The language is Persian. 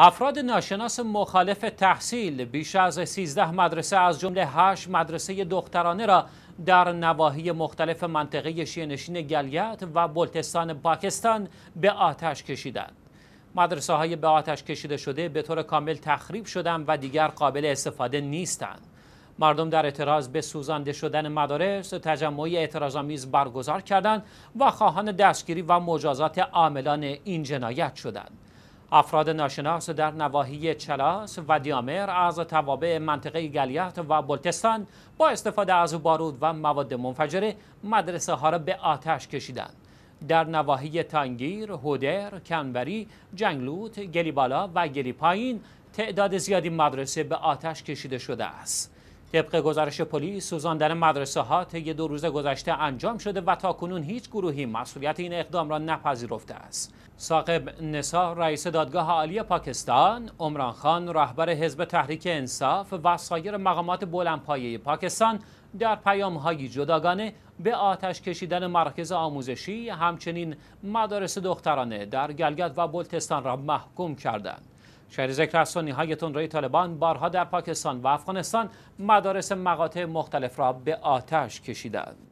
افراد ناشناس مخالف تحصیل بیش از 13 مدرسه از جمله 8 مدرسه دخترانه را در نواحی مختلف منطقه شینشین گلیت و بلتستان پاکستان به آتش کشیدند. مدرسه های به آتش کشیده شده به طور کامل تخریب شدند و دیگر قابل استفاده نیستند. مردم در اعتراض به سوزانده شدن مدارس تجمعی اعتراضآمیز برگزار کردند و خواهان دستگیری و مجازات عاملان این جنایت شدند. افراد ناشناس در نواحی چلاس و دیامر از توابع منطقه گلیات و بلتستان با استفاده از بارود و مواد منفجره مدرسه ها را به آتش کشیدند. در نواحی تانگیر، هودر، کنبری، جنگلوت، گلی بالا و گلی تعداد زیادی مدرسه به آتش کشیده شده است. طبق گزارش پلیس سوزاندن مدرسه ها طی دو روز گذشته انجام شده و تاکنون هیچ گروهی مسئولیت این اقدام را نپذیرفته است. ساقب نسا رئیس دادگاه عالی پاکستان، عمران خان رهبر حزب تحریک انصاف و سایر مقامات بلندپایه پاکستان در های جداگانه به آتش کشیدن مرکز آموزشی همچنین مدارس دخترانه در گلگت و بلتستان را محکوم کردند. شهر ذکر سنی های تندروی طالبان بارها در پاکستان و افغانستان مدارس مقاطع مختلف را به آتش کشیدند.